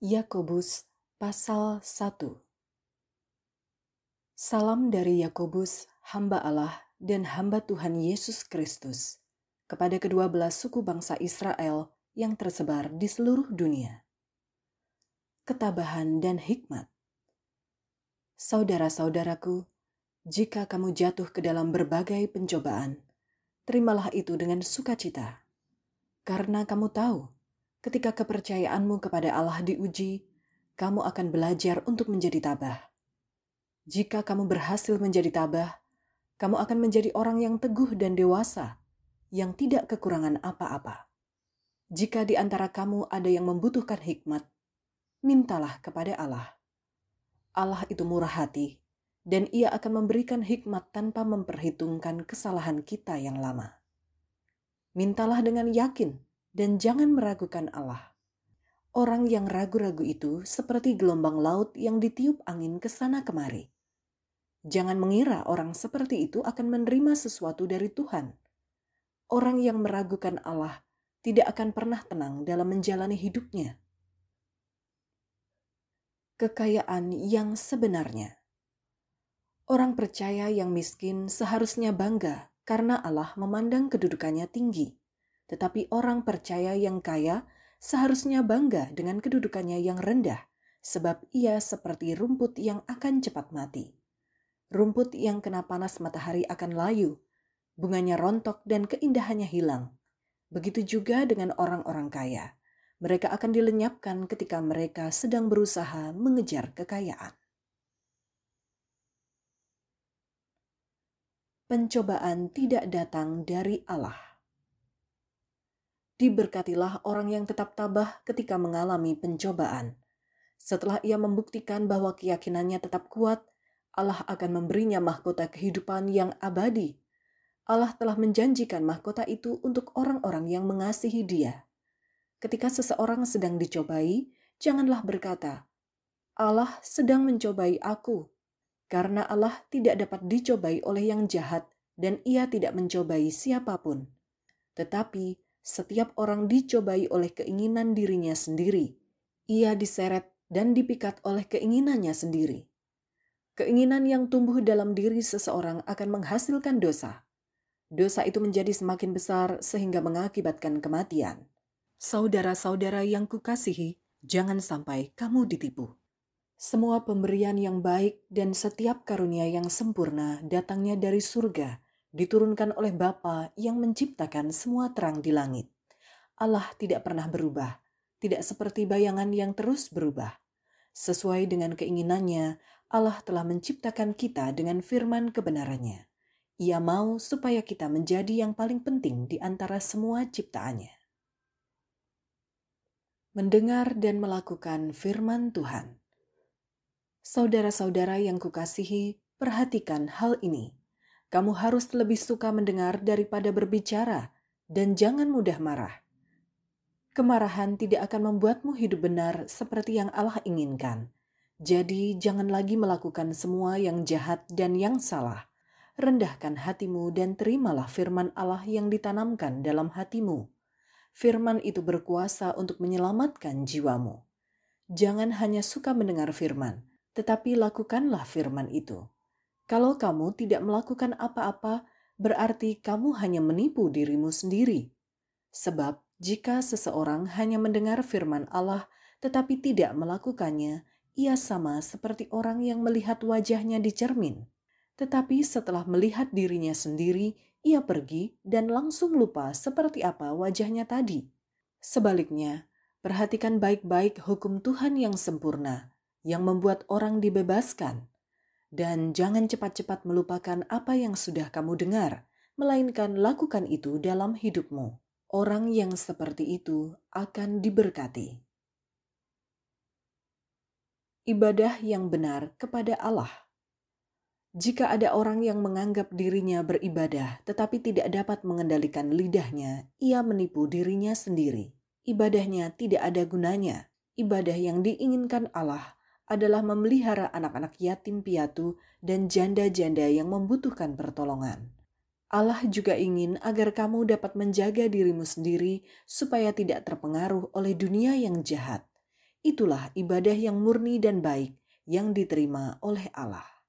Yakobus pasal 1 Salam dari Yakobus, hamba Allah dan hamba Tuhan Yesus Kristus, kepada kedua belas suku bangsa Israel yang tersebar di seluruh dunia. Ketabahan dan hikmat. Saudara-saudaraku, jika kamu jatuh ke dalam berbagai pencobaan, terimalah itu dengan sukacita. Karena kamu tahu ketika kepercayaanmu kepada Allah diuji, kamu akan belajar untuk menjadi tabah. Jika kamu berhasil menjadi tabah, kamu akan menjadi orang yang teguh dan dewasa, yang tidak kekurangan apa-apa. Jika di antara kamu ada yang membutuhkan hikmat, mintalah kepada Allah. Allah itu murah hati, dan Ia akan memberikan hikmat tanpa memperhitungkan kesalahan kita yang lama. Mintalah dengan yakin dan jangan meragukan Allah. Orang yang ragu-ragu itu seperti gelombang laut yang ditiup angin ke sana kemari. Jangan mengira orang seperti itu akan menerima sesuatu dari Tuhan. Orang yang meragukan Allah tidak akan pernah tenang dalam menjalani hidupnya. Kekayaan yang sebenarnya, orang percaya yang miskin seharusnya bangga karena Allah memandang kedudukannya tinggi. Tetapi orang percaya yang kaya seharusnya bangga dengan kedudukannya yang rendah, sebab ia seperti rumput yang akan cepat mati. Rumput yang kena panas matahari akan layu, bunganya rontok dan keindahannya hilang. Begitu juga dengan orang-orang kaya. Mereka akan dilenyapkan ketika mereka sedang berusaha mengejar kekayaan. Pencobaan tidak datang dari Allah diberkatilah orang yang tetap tabah ketika mengalami pencobaan. Setelah ia membuktikan bahwa keyakinannya tetap kuat, Allah akan memberinya mahkota kehidupan yang abadi. Allah telah menjanjikan mahkota itu untuk orang-orang yang mengasihi Dia. Ketika seseorang sedang dicobai, janganlah berkata, "Allah sedang mencobai aku," karena Allah tidak dapat dicobai oleh yang jahat, dan Ia tidak mencobai siapapun. Tetapi setiap orang dicobai oleh keinginan dirinya sendiri. Ia diseret dan dipikat oleh keinginannya sendiri. Keinginan yang tumbuh dalam diri seseorang akan menghasilkan dosa. Dosa itu menjadi semakin besar sehingga mengakibatkan kematian. Saudara-saudara yang kukasihi, jangan sampai kamu ditipu. Semua pemberian yang baik dan setiap karunia yang sempurna datangnya dari surga, diturunkan oleh Bapa yang menciptakan semua terang di langit. Allah tidak pernah berubah, tidak seperti bayangan yang terus berubah. Sesuai dengan keinginannya, Allah telah menciptakan kita dengan firman kebenarannya. Ia mau supaya kita menjadi yang paling penting di antara semua ciptaannya. Mendengar dan melakukan firman Tuhan. Saudara-saudara yang kukasihi, perhatikan hal ini kamu harus lebih suka mendengar daripada berbicara, dan jangan mudah marah. Kemarahan tidak akan membuatmu hidup benar seperti yang Allah inginkan. Jadi, jangan lagi melakukan semua yang jahat dan yang salah. Rendahkan hatimu dan terimalah firman Allah yang ditanamkan dalam hatimu. Firman itu berkuasa untuk menyelamatkan jiwamu. Jangan hanya suka mendengar firman, tetapi lakukanlah firman itu. Kalau kamu tidak melakukan apa-apa, berarti kamu hanya menipu dirimu sendiri. Sebab, jika seseorang hanya mendengar firman Allah tetapi tidak melakukannya, ia sama seperti orang yang melihat wajahnya di cermin. Tetapi setelah melihat dirinya sendiri, ia pergi dan langsung lupa seperti apa wajahnya tadi. Sebaliknya, perhatikan baik-baik hukum Tuhan yang sempurna, yang membuat orang dibebaskan dan jangan cepat-cepat melupakan apa yang sudah kamu dengar, melainkan lakukan itu dalam hidupmu. Orang yang seperti itu akan diberkati. Ibadah yang benar kepada Allah. Jika ada orang yang menganggap dirinya beribadah tetapi tidak dapat mengendalikan lidahnya, ia menipu dirinya sendiri. Ibadahnya tidak ada gunanya. Ibadah yang diinginkan Allah adalah memelihara anak-anak yatim piatu dan janda-janda yang membutuhkan pertolongan. Allah juga ingin agar kamu dapat menjaga dirimu sendiri supaya tidak terpengaruh oleh dunia yang jahat. Itulah ibadah yang murni dan baik yang diterima oleh Allah.